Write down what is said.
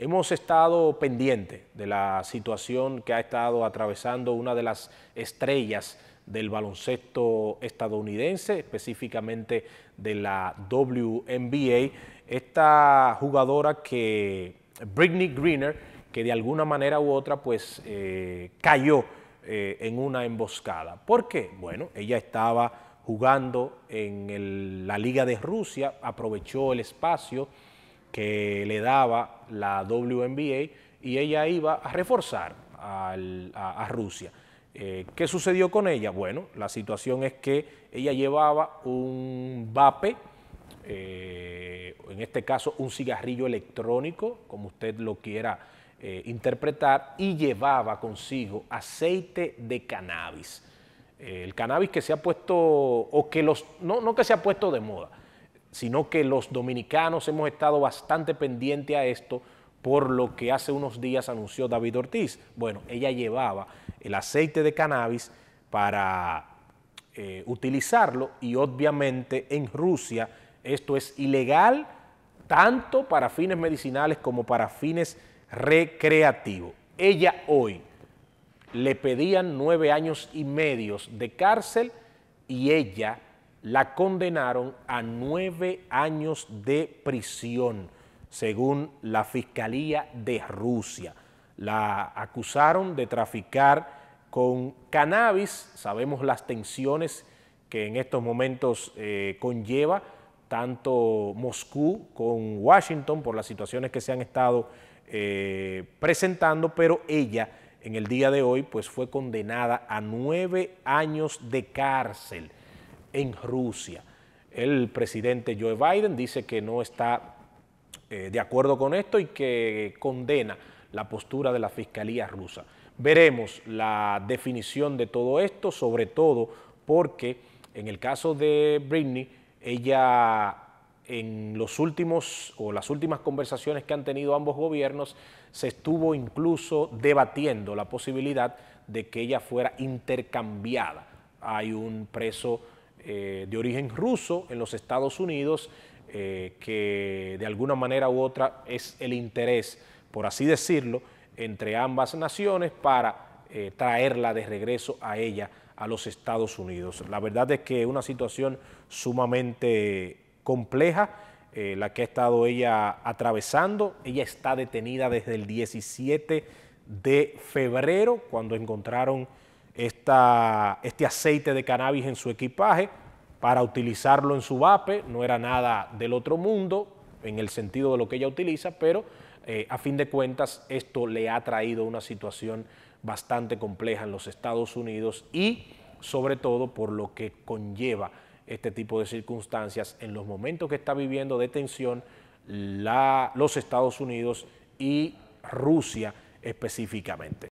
Hemos estado pendiente de la situación que ha estado atravesando una de las estrellas del baloncesto estadounidense, específicamente de la WNBA, esta jugadora que, Britney Greener, que de alguna manera u otra pues eh, cayó eh, en una emboscada. ¿Por qué? Bueno, ella estaba jugando en la Liga de Rusia, aprovechó el espacio, que le daba la WNBA y ella iba a reforzar a, Rusia. Eh, ¿Qué sucedió con ella? Bueno, la situación es que ella llevaba un vape, eh, en este caso un cigarrillo electrónico, como usted lo quiera eh, interpretar, y llevaba consigo aceite de cannabis. el cannabis que se ha puesto, o que los, no que se ha puesto de moda, sino que los dominicanos hemos estado bastante pendiente a esto por lo que hace unos días anunció David Ortiz. Bueno, ella llevaba el aceite de cannabis para eh, utilizarlo y obviamente en Rusia esto es ilegal tanto para fines medicinales como para fines recreativos. Ella hoy le pedían nueve años y medios de cárcel y ella la condenaron a nueve años de prisión, según la Fiscalía de Rusia. La acusaron de traficar con cannabis, sabemos las tensiones que en estos momentos eh, conlleva tanto Moscú con Washington por las situaciones que se han estado eh, presentando, pero ella en el día de hoy pues fue condenada a nueve años de cárcel en Rusia. El presidente Joe Biden dice que no está eh, de acuerdo con esto y que condena la postura de la Fiscalía rusa. Veremos la definición de todo esto, sobre todo porque en el caso de Britney, ella en los últimos o las últimas conversaciones que han tenido ambos gobiernos, se estuvo incluso debatiendo la posibilidad de que ella fuera intercambiada. Hay un preso eh, de origen ruso en los Estados Unidos, eh, que de alguna manera u otra es el interés, por así decirlo, entre ambas naciones para eh, traerla de regreso a ella, a los Estados Unidos. La verdad es que es una situación sumamente compleja la que ha estado ella atravesando. Ella está detenida desde el 17 de febrero, cuando encontraron este aceite de cannabis en su equipaje para utilizarlo en su vape, no era nada del otro mundo en el sentido de lo que ella utiliza, pero eh, a fin de cuentas esto le ha traído una situación bastante compleja en los Estados Unidos y sobre todo por lo que conlleva este tipo de circunstancias en los momentos que está viviendo de tensión la, los Estados Unidos y Rusia específicamente.